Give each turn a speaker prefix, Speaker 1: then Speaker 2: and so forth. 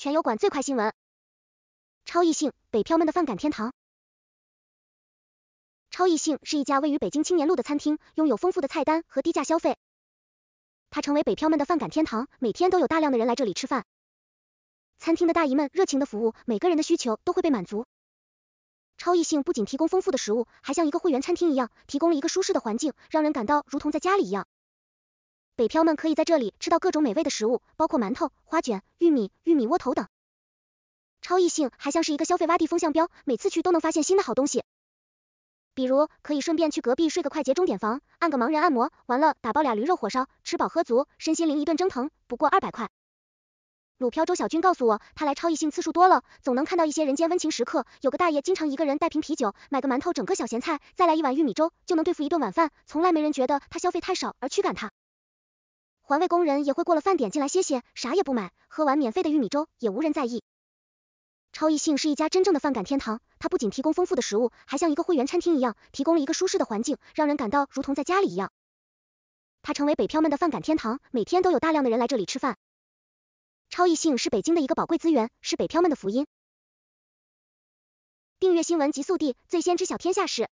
Speaker 1: 全油管最快新闻。超异性，北漂们的饭感天堂。超异性是一家位于北京青年路的餐厅，拥有丰富的菜单和低价消费。它成为北漂们的饭感天堂，每天都有大量的人来这里吃饭。餐厅的大姨们热情的服务，每个人的需求都会被满足。超异性不仅提供丰富的食物，还像一个会员餐厅一样，提供了一个舒适的环境，让人感到如同在家里一样。北漂们可以在这里吃到各种美味的食物，包括馒头、花卷、玉米、玉米窝头等。超异性还像是一个消费洼地风向标，每次去都能发现新的好东西。比如可以顺便去隔壁睡个快捷钟点房，按个盲人按摩，完了打包俩驴肉火烧，吃饱喝足，身心灵一顿蒸腾，不过二百块。鲁飘周小军告诉我，他来超异性次数多了，总能看到一些人间温情时刻。有个大爷经常一个人带瓶啤酒，买个馒头，整个小咸菜，再来一碗玉米粥，就能对付一顿晚饭。从来没人觉得他消费太少而驱赶他。环卫工人也会过了饭点进来歇歇，啥也不买，喝完免费的玉米粥，也无人在意。超意兴是一家真正的饭感天堂，它不仅提供丰富的食物，还像一个会员餐厅一样，提供了一个舒适的环境，让人感到如同在家里一样。它成为北漂们的饭感天堂，每天都有大量的人来这里吃饭。超意兴是北京的一个宝
Speaker 2: 贵资源，是北漂们的福音。订阅新闻极速递，最先知晓天下事。